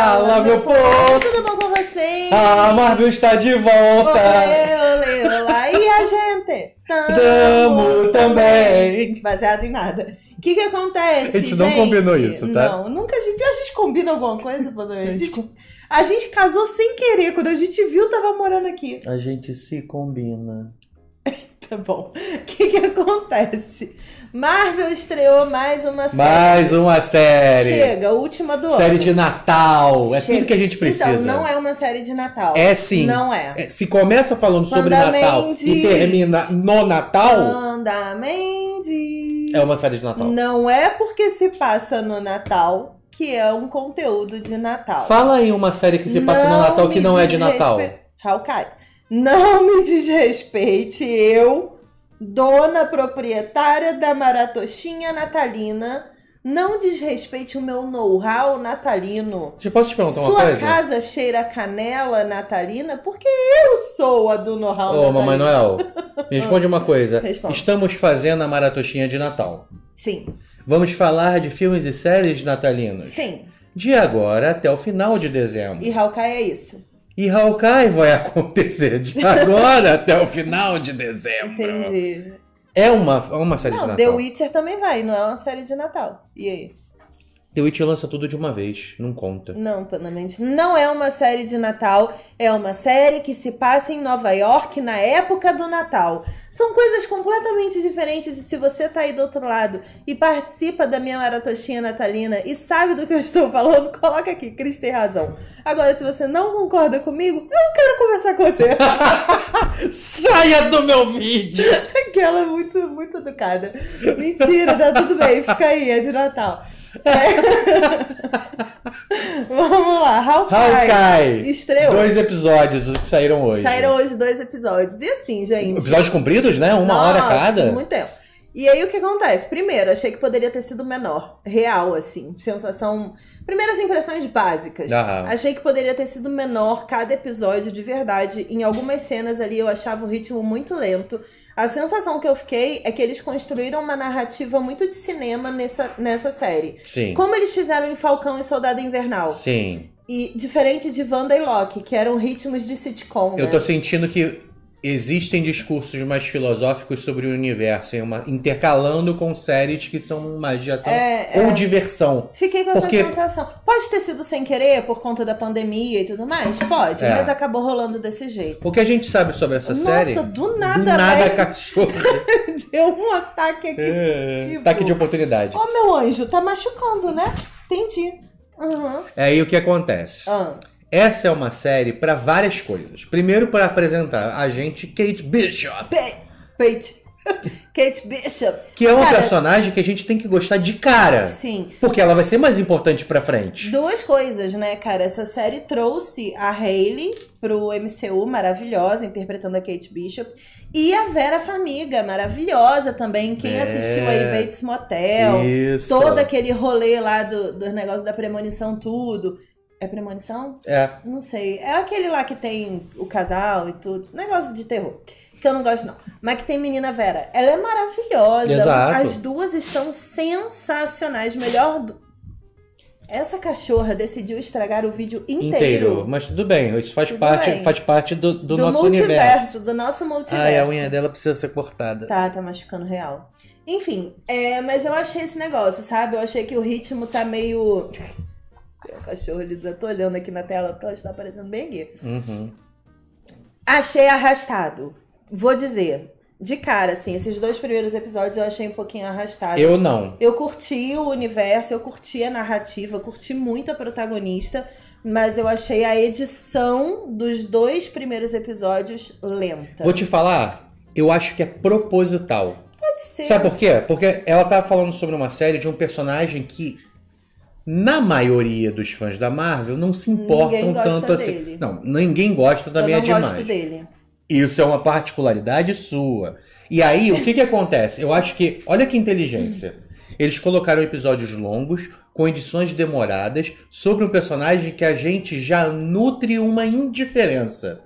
Fala, meu povo! Tudo bom com vocês? A Marvel está de volta! Olê, olê, olá! E a gente? Tamo, Tamo também! Baseado em nada. O que que acontece, A gente não combinou isso, tá? Não, nunca a gente... A gente combina alguma coisa, Padre? A, gente... a gente casou sem querer. Quando a gente viu, tava morando aqui. A gente se combina. tá bom. O que que acontece? Marvel estreou mais uma série. Mais uma série. Chega, última do série ano. Série de Natal. É Chega. tudo que a gente então, precisa. Então, não é uma série de Natal. É sim. Não é. é se começa falando sobre Natal Mendes. e termina no Natal. Panda Mendes. É uma série de Natal. Não é porque se passa no Natal que é um conteúdo de Natal. Fala aí uma série que se passa não no Natal que não é de Natal. Hawkeye. Não me desrespeite, eu dona proprietária da Maratoxinha Natalina, não desrespeite o meu know-how natalino. Você posso te perguntar uma Sua coisa? Sua casa cheira canela natalina porque eu sou a do know-how natalino. Ô, Mamãe Noel, me responde uma coisa. Responde. Estamos fazendo a Maratoxinha de Natal. Sim. Vamos falar de filmes e séries natalinos. Sim. De agora até o final de dezembro. E Hawkeye é isso. E Hawkeye vai acontecer de agora até o final de dezembro. Entendi. É uma, é uma série não, de Natal. The Witcher também vai, não é uma série de Natal. E aí? The Witch lança tudo de uma vez, não conta. Não, plenamente. Não é uma série de Natal, é uma série que se passa em Nova York na época do Natal. São coisas completamente diferentes e se você tá aí do outro lado e participa da minha maratoxinha natalina e sabe do que eu estou falando, coloca aqui, Cris tem razão. Agora, se você não concorda comigo, eu não quero conversar com você. Saia do meu vídeo! Aquela é muito, muito educada. Mentira, tá tudo bem, fica aí, é de Natal. Vamos lá, Hawkeye. Estreou. Dois episódios, os que saíram hoje. Saíram hoje dois episódios. E assim, gente. Episódios compridos, né? Uma Nossa, hora cada. Muito tempo. E aí o que acontece? Primeiro, achei que poderia ter sido menor. Real, assim. Sensação. Primeiras impressões básicas. Aham. Achei que poderia ter sido menor cada episódio de verdade. Em algumas cenas ali eu achava o ritmo muito lento. A sensação que eu fiquei é que eles construíram uma narrativa muito de cinema nessa, nessa série. Sim. Como eles fizeram em Falcão e Soldado Invernal. Sim. E diferente de Wanda e Loki, que eram ritmos de sitcom. Eu né? tô sentindo que existem discursos mais filosóficos sobre o universo, uma, intercalando com séries que são mais de ação é, ou é. diversão. Fiquei com Porque... essa sensação. Pode ter sido sem querer por conta da pandemia e tudo mais? Pode, é. mas acabou rolando desse jeito. O que a gente sabe sobre essa Nossa, série? Nossa, do nada, Do nada, cachorro. Deu um ataque aqui. É, tipo... Ataque de oportunidade. Ô, oh, meu anjo, tá machucando, né? Entendi. Uhum. É aí o que acontece. Uhum. Essa é uma série para várias coisas. Primeiro, para apresentar a gente Kate Bishop. Kate. Kate Bishop. Que é uma cara, personagem que a gente tem que gostar de cara. Sim. Porque ela vai ser mais importante pra frente. Duas coisas, né, cara? Essa série trouxe a Hayley pro MCU, maravilhosa, interpretando a Kate Bishop. E a Vera Famiga, maravilhosa também. Quem é. assistiu aí Bates Motel. Isso. Todo aquele rolê lá do, dos negócios da premonição, tudo. É premonição? É. Não sei. É aquele lá que tem o casal e tudo. Negócio de terror. Que eu não gosto, não. Mas que tem menina Vera. Ela é maravilhosa. Exato. As duas estão sensacionais. Melhor do... Essa cachorra decidiu estragar o vídeo inteiro. Inteiro, mas tudo bem, isso faz tudo parte, bem. faz parte do, do, do nosso universo. Do nosso multiverso. Ai, a unha dela precisa ser cortada. Tá, tá machucando real. Enfim, é, mas eu achei esse negócio, sabe? Eu achei que o ritmo tá meio o cachorro, lindo já tá, tô olhando aqui na tela porque ela está aparecendo bem aqui. Uhum. Achei arrastado. Vou dizer, de cara, assim, esses dois primeiros episódios eu achei um pouquinho arrastado. Eu não. Eu curti o universo, eu curti a narrativa, curti muito a protagonista, mas eu achei a edição dos dois primeiros episódios lenta. Vou te falar, eu acho que é proposital. Pode ser. Sabe por quê? Porque ela tá falando sobre uma série de um personagem que na maioria dos fãs da Marvel não se importam tanto assim. Dele. Não, ninguém gosta também eu não é demais. Gosto dele. Isso é uma particularidade sua. E aí, o que que acontece? Eu acho que, olha que inteligência. Eles colocaram episódios longos, com edições demoradas, sobre um personagem que a gente já nutre uma indiferença.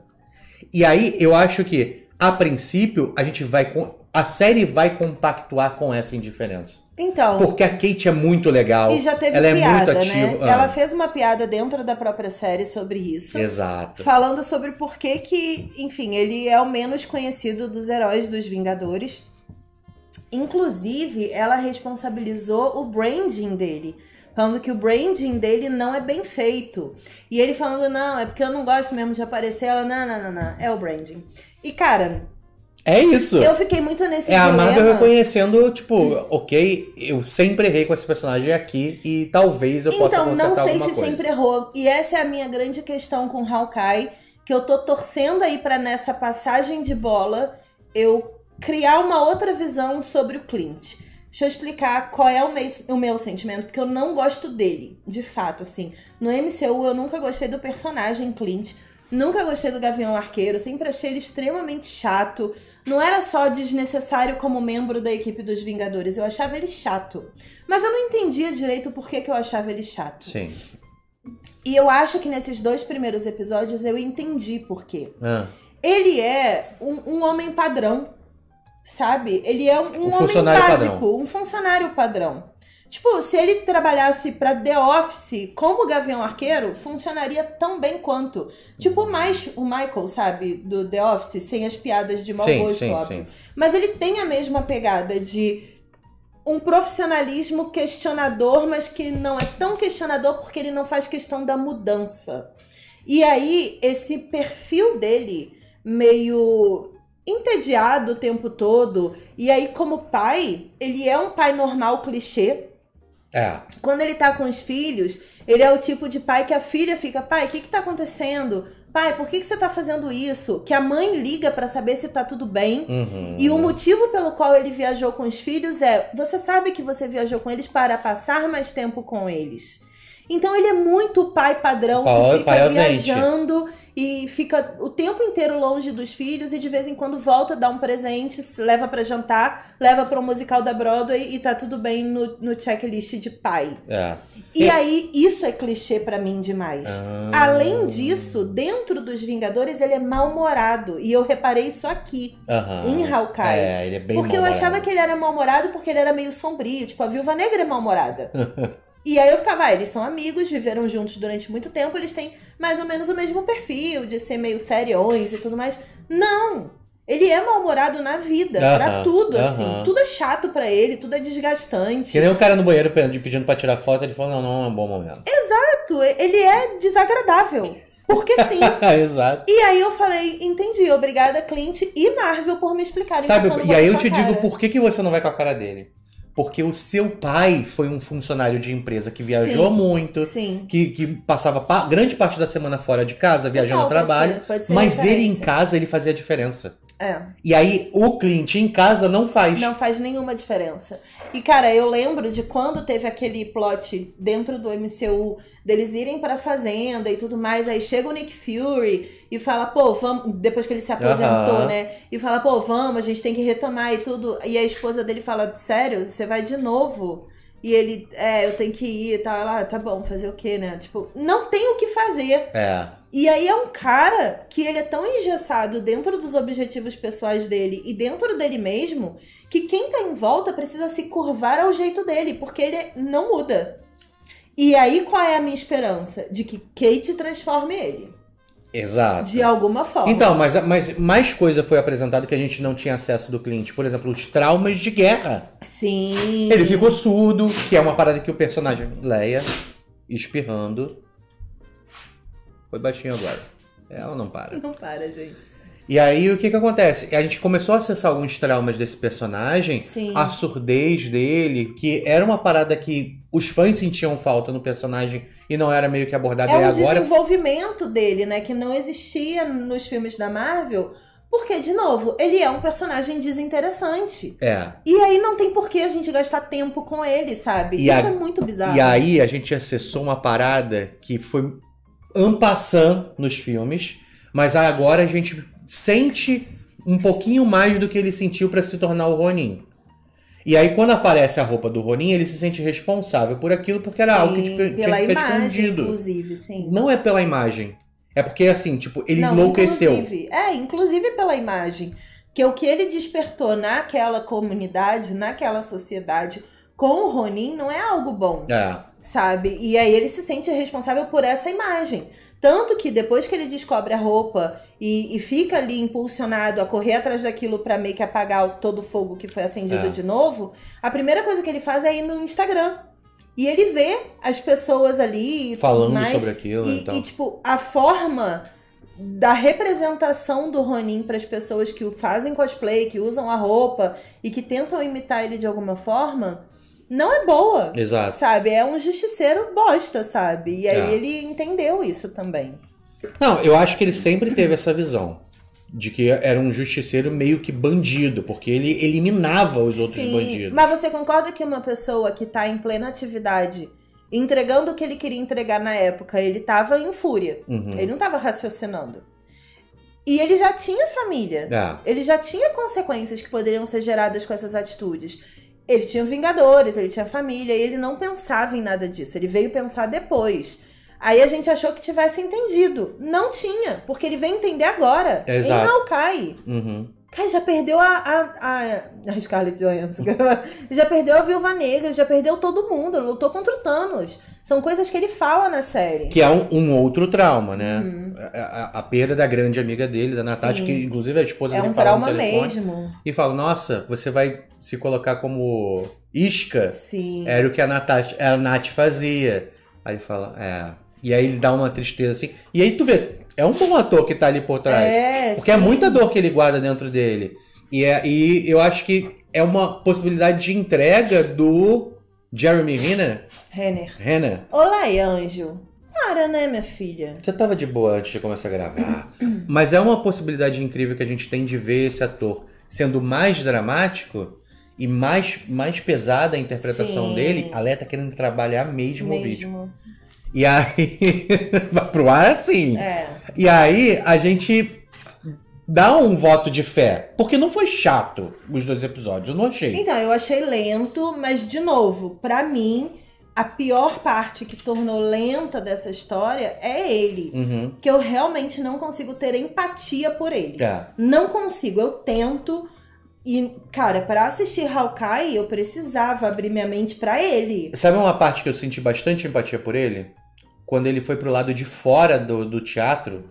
E aí, eu acho que, a princípio, a gente vai. A série vai compactuar com essa indiferença. Então. Porque a Kate é muito legal. E já teve ela piada, é muito né? ativa. Né? Ah. Ela fez uma piada dentro da própria série sobre isso. Exato. Falando sobre por que que, enfim, ele é o menos conhecido dos heróis dos Vingadores. Inclusive, ela responsabilizou o branding dele. Falando que o branding dele não é bem feito. E ele falando, não, é porque eu não gosto mesmo de aparecer. Ela, não, não, não, não. É o branding. E, cara, é isso. Eu fiquei muito nesse É a Marvel tá reconhecendo, tipo, ok, eu sempre errei com esse personagem aqui e talvez eu então, possa consertar alguma coisa. Então, não sei se sempre errou. E essa é a minha grande questão com Hawkeye, que eu tô torcendo aí para nessa passagem de bola eu criar uma outra visão sobre o Clint. Deixa eu explicar qual é o meu, o meu sentimento, porque eu não gosto dele, de fato, assim. No MCU eu nunca gostei do personagem Clint Nunca gostei do Gavião Arqueiro, sempre achei ele extremamente chato. Não era só desnecessário como membro da equipe dos Vingadores, eu achava ele chato. Mas eu não entendia direito por que, que eu achava ele chato. Sim. E eu acho que nesses dois primeiros episódios eu entendi por quê. Ah. Ele é um, um, homem padrão, sabe? Ele é um, um, um homem básico, padrão. um funcionário padrão. Tipo, se ele trabalhasse para The Office como Gavião Arqueiro, funcionaria tão bem quanto. Tipo, mais o Michael, sabe, do The Office, sem as piadas de mau sim, gosto, sim, óbvio. Sim. Mas ele tem a mesma pegada de um profissionalismo questionador, mas que não é tão questionador porque ele não faz questão da mudança. E aí, esse perfil dele, meio entediado o tempo todo, e aí, como pai, ele é um pai normal, clichê, é. Quando ele tá com os filhos, ele é o tipo de pai que a filha fica, pai, o que que tá acontecendo? Pai, por que, que você tá fazendo isso? Que a mãe liga para saber se tá tudo bem. Uhum. E o motivo pelo qual ele viajou com os filhos é: você sabe que você viajou com eles para passar mais tempo com eles. Então ele é muito pai padrão pai, que fica pai viajando e fica o tempo inteiro longe dos filhos e de vez em quando volta, dá um presente, leva para jantar, leva para um musical da Broadway e tá tudo bem no, no checklist de pai. É. E, e aí isso é clichê para mim demais. Ah. Além disso, dentro dos Vingadores ele é mal-humorado e eu reparei isso aqui uh -huh. em Hawkeye. É, ele é bem Porque eu achava que ele era mal-humorado porque ele era meio sombrio, tipo a Viúva Negra é mal-humorada. E aí eu ficava, ah, eles são amigos, viveram juntos durante muito tempo, eles têm mais ou menos o mesmo perfil, de ser meio seriões e tudo mais. Não! Ele é mal-humorado na vida, uh -huh, pra tudo, uh -huh. assim. Tudo é chato para ele, tudo é desgastante. Que nem o cara no banheiro pedindo pra tirar foto, ele falou, não, não é um bom momento. Exato! Ele é desagradável. Porque sim. Exato. E aí eu falei, entendi, obrigada Clint e Marvel por me explicarem. Sabe, e aí eu te cara. digo por que, que você não vai com a cara dele. Porque o seu pai foi um funcionário de empresa que viajou sim, muito, sim. Que, que passava pa grande parte da semana fora de casa, viajando ao trabalho. Pode ser, pode ser mas referência. ele em casa, ele fazia a diferença. É. E aí o cliente em casa não faz. Não faz nenhuma diferença. E cara, eu lembro de quando teve aquele plot dentro do MCU deles irem para fazenda e tudo mais, aí chega o Nick Fury e fala, pô, vamos, depois que ele se aposentou, uh -huh. né? E fala, pô, vamos, a gente tem que retomar e tudo. E a esposa dele fala, sério, você vai de novo? E ele, é, eu tenho que ir e tal. Ela, ah, tá bom, fazer o quê, né? Tipo, não tem o que fazer. É. E aí é um cara que ele é tão engessado dentro dos objetivos pessoais dele e dentro dele mesmo, que quem tá em volta precisa se curvar ao jeito dele, porque ele não muda. E aí qual é a minha esperança? De que Kate transforme ele. Exato. De alguma forma. Então, mas, mas mais coisa foi apresentada que a gente não tinha acesso do cliente. Por exemplo, os traumas de guerra. Sim. Ele ficou surdo, que é uma parada que o personagem Leia, espirrando. Foi baixinho agora. Ela não para. Não para, gente. E aí o que que acontece? A gente começou a acessar alguns traumas desse personagem, Sim. a surdez dele, que era uma parada que os fãs sentiam falta no personagem e não era meio que abordada é um agora. o desenvolvimento dele, né, que não existia nos filmes da Marvel. Porque, de novo, ele é um personagem desinteressante. É. E aí não tem por que a gente gastar tempo com ele, sabe? E Isso a... é muito bizarro. E aí a gente acessou uma parada que foi ampassando nos filmes, mas agora a gente sente um pouquinho mais do que ele sentiu para se tornar o Ronin. E aí, quando aparece a roupa do Ronin, ele se sente responsável por aquilo, porque era sim, algo que tipo, tinha pela que ficar imagem, escondido. Inclusive, sim. Não é pela imagem. É porque, assim, tipo, ele Não, enlouqueceu. Inclusive, é, inclusive pela imagem. Que o que ele despertou naquela comunidade, naquela sociedade, com o Ronin, não é algo bom. É. Sabe? E aí ele se sente responsável por essa imagem. Tanto que depois que ele descobre a roupa e, e fica ali impulsionado a correr atrás daquilo para meio que apagar o, todo o fogo que foi acendido é. de novo, a primeira coisa que ele faz é ir no Instagram. E ele vê as pessoas ali falando mais, sobre aquilo. E, então. e, tipo, a forma da representação do Ronin para as pessoas que o fazem cosplay, que usam a roupa e que tentam imitar ele de alguma forma, não é boa. Exato. Sabe? É um justiceiro bosta, sabe? E aí é. ele entendeu isso também. Não, eu acho que ele sempre teve essa visão. De que era um justiceiro meio que bandido, porque ele eliminava os outros Sim, bandidos. Mas você concorda que uma pessoa que tá em plena atividade, entregando o que ele queria entregar na época, ele tava em fúria. Uhum. Ele não tava raciocinando. E ele já tinha família. É. Ele já tinha consequências que poderiam ser geradas com essas atitudes. Ele tinha Vingadores, ele tinha família, e ele não pensava em nada disso. Ele veio pensar depois. Aí a gente achou que tivesse entendido. Não tinha, porque ele veio entender agora. Exato. Em Hawkeye. Uhum. Cara, já perdeu a, a, a, Scarlett Johansson. já perdeu a Viúva Negra, já perdeu todo mundo. Lutou contra o Thanos. São coisas que ele fala na série. Que é um, um outro trauma, né? Uhum. A, a, a, perda da grande amiga dele, da Natasha, Sim. que inclusive a esposa é dele um fala trauma no telefone. mesmo. E fala, nossa, você vai se colocar como isca? Sim. Era o que a, Natasha, a Nath fazia. Aí ele fala, é... E aí ele dá uma tristeza assim. E aí tu vê, é um bom ator que tá ali por trás. É, porque é sim. é muita dor que ele guarda dentro dele. E, é, e eu acho que é uma possibilidade de entrega do Jeremy Renner. Renner. Renner. Olá, Anjo. Para, né, minha filha? Você tava de boa antes de começar a gravar. Mas é uma possibilidade incrível que a gente tem de ver esse ator sendo mais dramático e mais, mais pesada a interpretação Sim. dele. A Leia querendo trabalhar mesmo, mesmo. o vídeo. E aí. vai pro ar assim. É. E aí a gente dá um voto de fé. Porque não foi chato os dois episódios, eu não achei. Então, eu achei lento, mas de novo, para mim, a pior parte que tornou lenta dessa história é ele. Uhum. Que eu realmente não consigo ter empatia por ele. É. Não consigo, eu tento. E, cara, para assistir Hawkeye, eu precisava abrir minha mente para ele. Sabe uma parte que eu senti bastante empatia por ele? quando ele foi pro lado de fora do, do teatro,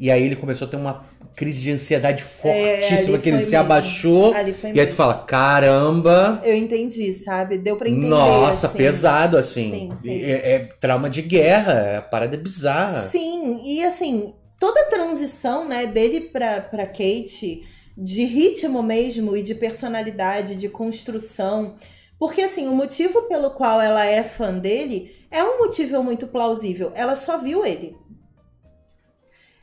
e aí ele começou a ter uma crise de ansiedade é, fortíssima, é, que ele se mesmo. abaixou. e mesmo. aí tu fala, caramba. Eu entendi, sabe? Deu pra entender. Nossa, assim. pesado, assim. Sim, sim. É, é, trauma de guerra, é parada bizarra. Sim, e assim, toda a transição, né, dele pra, pra Kate, de ritmo mesmo e de personalidade, de construção. Porque, assim, o motivo pelo qual ela é fã dele é um motivo muito plausível. Ela só viu ele.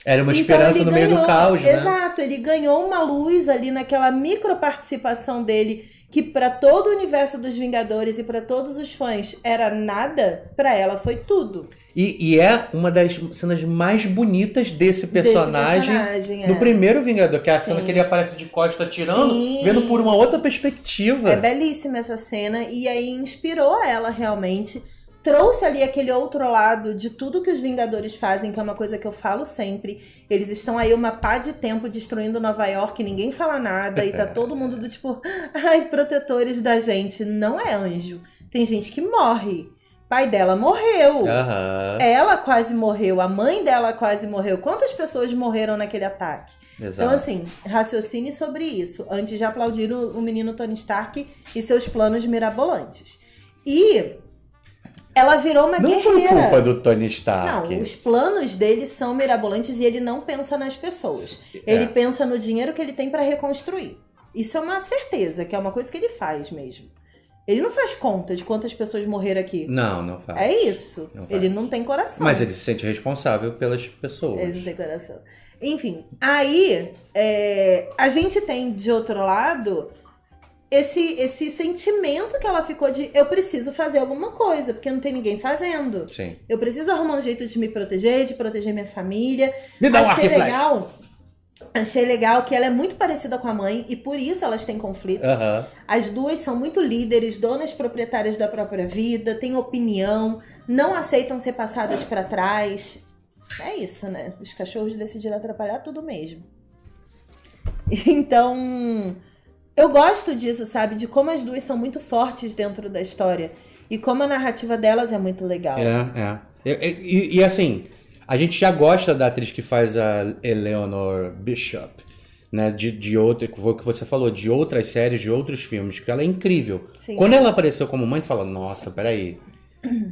Era uma então, esperança no ganhou, meio do caos, né? Exato, ele ganhou uma luz ali naquela micro participação dele, que para todo o universo dos Vingadores e para todos os fãs era nada, para ela foi tudo. E, e, é uma das cenas mais bonitas desse personagem, desse personagem no é. primeiro Vingador, que é a Sim. cena que ele aparece de costa tirando, vendo por uma outra perspectiva. É belíssima essa cena, e aí inspirou ela realmente. Trouxe ali aquele outro lado de tudo que os Vingadores fazem, que é uma coisa que eu falo sempre. Eles estão aí uma pá de tempo destruindo Nova York, ninguém fala nada, e tá todo mundo do tipo, ai, protetores da gente. Não é anjo. Tem gente que morre pai dela morreu. Uhum. Ela quase morreu, a mãe dela quase morreu. Quantas pessoas morreram naquele ataque? Então, Exato. Então, assim, raciocine sobre isso antes de aplaudir o, o menino Tony Stark e seus planos mirabolantes. E ela virou uma não guerreira. Não culpa do Tony Stark. Não, os planos dele são mirabolantes e ele não pensa nas pessoas. É. Ele pensa no dinheiro que ele tem para reconstruir. Isso é uma certeza, que é uma coisa que ele faz mesmo. Ele não faz conta de quantas pessoas morreram aqui. Não, não faz. É isso. Não faz. Ele não tem coração. Mas ele se sente responsável pelas pessoas. Ele não tem coração. Enfim, aí é, a gente tem de outro lado esse, esse sentimento que ela ficou de eu preciso fazer alguma coisa, porque não tem ninguém fazendo. Sim. Eu preciso arrumar um jeito de me proteger, de proteger minha família. Me dá um legal. Achei legal que ela é muito parecida com a mãe e por isso elas têm conflito. Uhum. As duas são muito líderes, donas proprietárias da própria vida, têm opinião, não aceitam ser passadas para trás. É isso, né? Os cachorros decidiram atrapalhar tudo mesmo. Então, eu gosto disso, sabe? De como as duas são muito fortes dentro da história e como a narrativa delas é muito legal. É, é. E, e, e assim, a gente já gosta da atriz que faz a Eleanor Bishop, né? De, de outra, o que você falou, de outras séries, de outros filmes, porque ela é incrível. Sim. Quando ela apareceu como mãe, tu fala, nossa, peraí.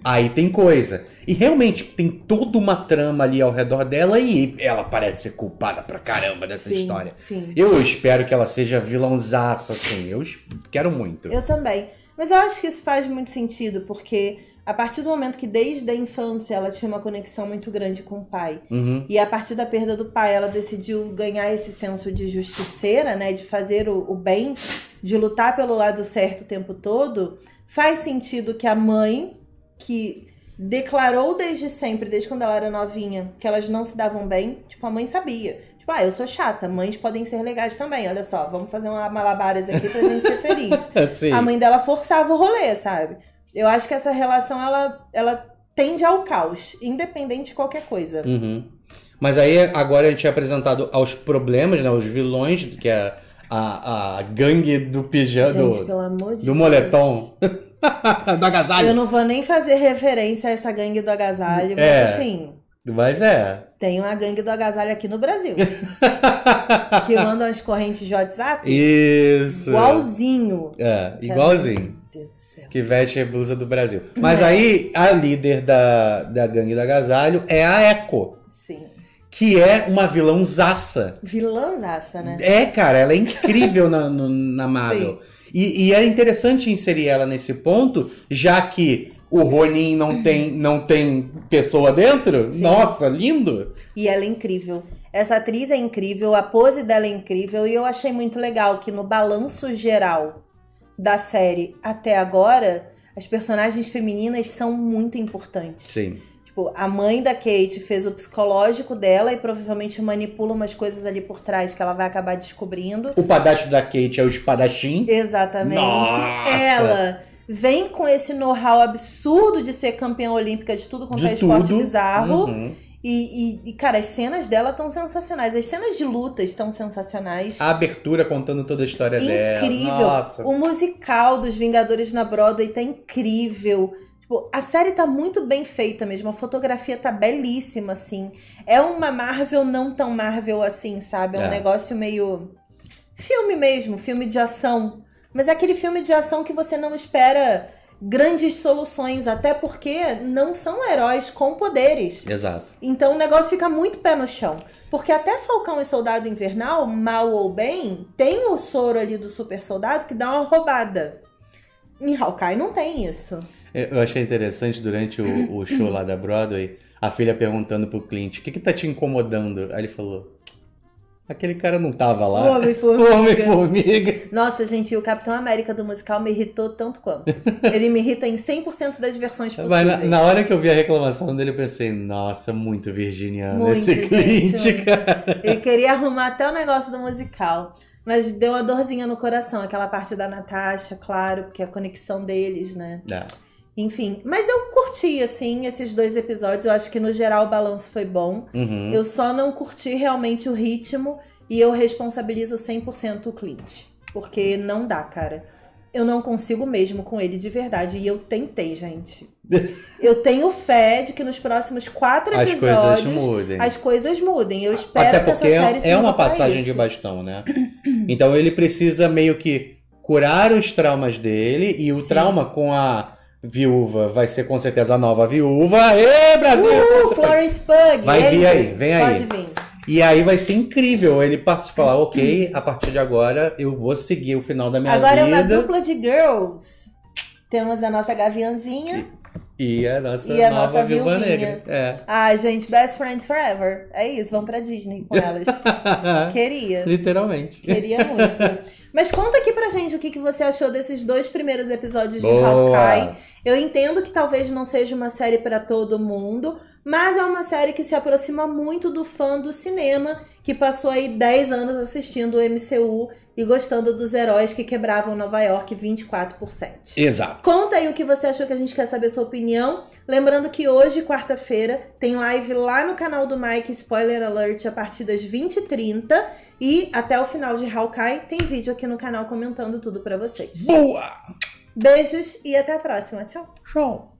Aí tem coisa. E realmente tem toda uma trama ali ao redor dela e ela parece ser culpada pra caramba dessa sim, história. Sim. Eu espero que ela seja vilãozaça, assim. Eu quero muito. Eu também. Mas eu acho que isso faz muito sentido, porque a partir do momento que desde a infância ela tinha uma conexão muito grande com o pai, uhum. e a partir da perda do pai ela decidiu ganhar esse senso de justiceira, né, de fazer o, o bem, de lutar pelo lado certo o tempo todo, faz sentido que a mãe, que declarou desde sempre, desde quando ela era novinha, que elas não se davam bem, tipo, a mãe sabia. Tipo, ah, eu sou chata, mães podem ser legais também. Olha só, vamos fazer uma malabares aqui pra gente ser feliz. a mãe dela forçava o rolê, sabe? Eu acho que essa relação ela, ela tende ao caos, independente de qualquer coisa. Uhum. Mas aí agora a gente é apresentado aos problemas, né? Os vilões, que é a, a gangue do pijama. Gente, do, pelo amor de do Deus. moletom. do agasalho. Eu não vou nem fazer referência a essa gangue do agasalho, mas é, assim. Mas é. Tem uma gangue do agasalho aqui no Brasil. que manda as correntes de WhatsApp. Isso. Igualzinho. É, igualzinho. Deus do céu. Que veste a blusa do Brasil. Mas é. aí a líder da, da gangue da agasalho é a Echo. Sim. Que é uma vilãzaça. Vilãzaça, né? É, cara, ela é incrível na, no, na Marvel. E, e é interessante inserir ela nesse ponto, já que o Ronin não tem, não tem pessoa dentro? Sim. Nossa, lindo! E ela é incrível. Essa atriz é incrível, a pose dela é incrível e eu achei muito legal que no balanço geral da série até agora, as personagens femininas são muito importantes. Sim. Tipo, a mãe da Kate fez o psicológico dela e provavelmente manipula umas coisas ali por trás que ela vai acabar descobrindo. O padastro da Kate é o espadachim. Exatamente. Nossa! Ela vem com esse know-how absurdo de ser campeã olímpica de tudo quanto de é esporte tudo. bizarro. Uhum e, e, e, cara, as cenas dela estão sensacionais. As cenas de luta estão sensacionais. A abertura contando toda a história incrível. dela. Incrível. O musical dos Vingadores na Broadway tá incrível. Tipo, a série tá muito bem feita mesmo. A fotografia tá belíssima, assim. É uma Marvel não tão Marvel assim, sabe? É um é. negócio meio. Filme mesmo, filme de ação. Mas é aquele filme de ação que você não espera grandes soluções, até porque não são heróis com poderes. Exato. Então o negócio fica muito pé no chão. Porque até Falcão e Soldado Invernal, mal ou bem, tem o soro ali do super soldado que dá uma roubada. Em Hawkeye não tem isso. Eu achei interessante durante o, o show lá da Broadway, a filha perguntando pro Clint, o que que tá te incomodando? Aí ele falou, Aquele cara não tava lá. O Homem-Formiga. Homem Nossa, gente, o Capitão América do musical me irritou tanto quanto. Ele me irrita em 100% das versões possíveis. Na, na, hora que eu vi a reclamação dele, eu pensei, nossa, muito virginiano muito, esse cliente, cara. Ele queria arrumar até o negócio do musical. Mas deu uma dorzinha no coração, aquela parte da Natasha, claro, porque a conexão deles, né? É. Enfim, mas eu curti, assim, esses dois episódios. Eu acho que no geral o balanço foi bom. Uhum. Eu só não curti realmente o ritmo e eu responsabilizo 100% o Clint. Porque não dá, cara. Eu não consigo mesmo com ele de verdade. E eu tentei, gente. Eu tenho fé de que nos próximos quatro as episódios coisas mudem. as coisas mudem. Eu espero Até porque que essa é série é, se é uma passagem de bastão, né? Então ele precisa meio que curar os traumas dele e o Sim. trauma com a viúva vai ser com certeza a nova viúva. Ê, Brasil! Uh, Florence Pug! Vai vir aí, vem aí. Pode vir. E aí vai ser incrível. Ele passa a falar, ok, a partir de agora eu vou seguir o final da minha agora vida. Agora é uma dupla de girls. Temos a nossa gaviãozinha. E a nossa e a nova nossa Viúva, Negra. É. Ai, gente, best friends forever. É isso, vamos pra Disney com elas. Queria. Literalmente. Queria muito. Mas conta aqui pra gente o que, que você achou desses dois primeiros episódios Boa. de Hawkeye. Eu entendo que talvez não seja uma série para todo mundo, mas é uma série que se aproxima muito do fã do cinema, que passou aí 10 anos assistindo o MCU e gostando dos heróis que quebravam Nova York 24 por 7. Exato. Conta aí o que você achou que a gente quer saber sua opinião. Lembrando que hoje, quarta-feira, tem live lá no canal do Mike, spoiler alert, a partir das 20h30. E até o final de Hawkeye tem vídeo aqui no canal comentando tudo para vocês. Boa! Beijos e até a próxima. Tchau. Tchau.